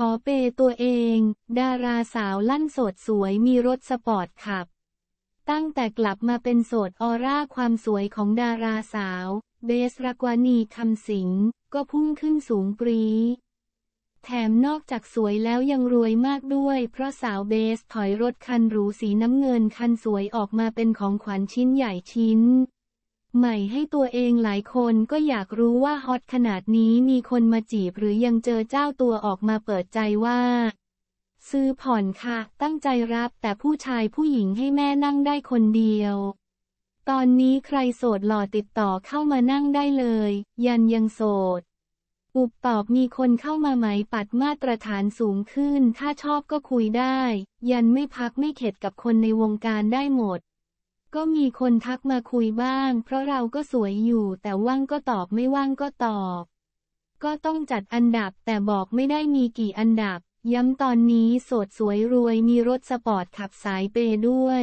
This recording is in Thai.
ขอเปตัวเองดาราสาวลั่นโสดสวยมีรถสปอร์ตขับ ตั้งแต่กลับมาเป็นโสดออร่าความสวยของดาราสาว เบสรักวานีคำสิงก็พุ่งขึ้นสูงปรี แถมนอกจากสวยแล้วยังรวยมากด้วย เพราะสาวเบสถอยรถคันหรูสีน้ำเงินคันสวยออกมาเป็นของขวัญชิ้นใหญ่ชิ้นใหม่ให้ตัวเองหลายคนก็อยากรู้ว่าฮอตขนาดนี้มีคนมาจีบหรือยังเจอเจ้าตัวออกมาเปิดใจว่า ซื้อผ่อนค่ะ ตั้งใจรับแต่ผู้ชายผู้หญิงให้แม่นั่งได้คนเดียว ตอนนี้ใครโสดหล่อติดต่อเข้ามานั่งได้เลย ยันยังโสดอุบตอบมีคนเข้ามาไหมปัดมาตรฐานสูงขึ้นถ้าชอบก็คุยได้ ยันไม่พักไม่เข็ดกับคนในวงการได้หมดก็มีคนทักมาคุยบ้าง เพราะเราก็สวยอยู่แต่ว่างก็ตอบไม่ว่างก็ตอบ ก็ต้องจัดอันดับแต่บอกไม่ได้มีกี่อันดับ ย้ำตอนนี้โสดสวยรวยมีรถสปอร์ตขับสายเปด้วย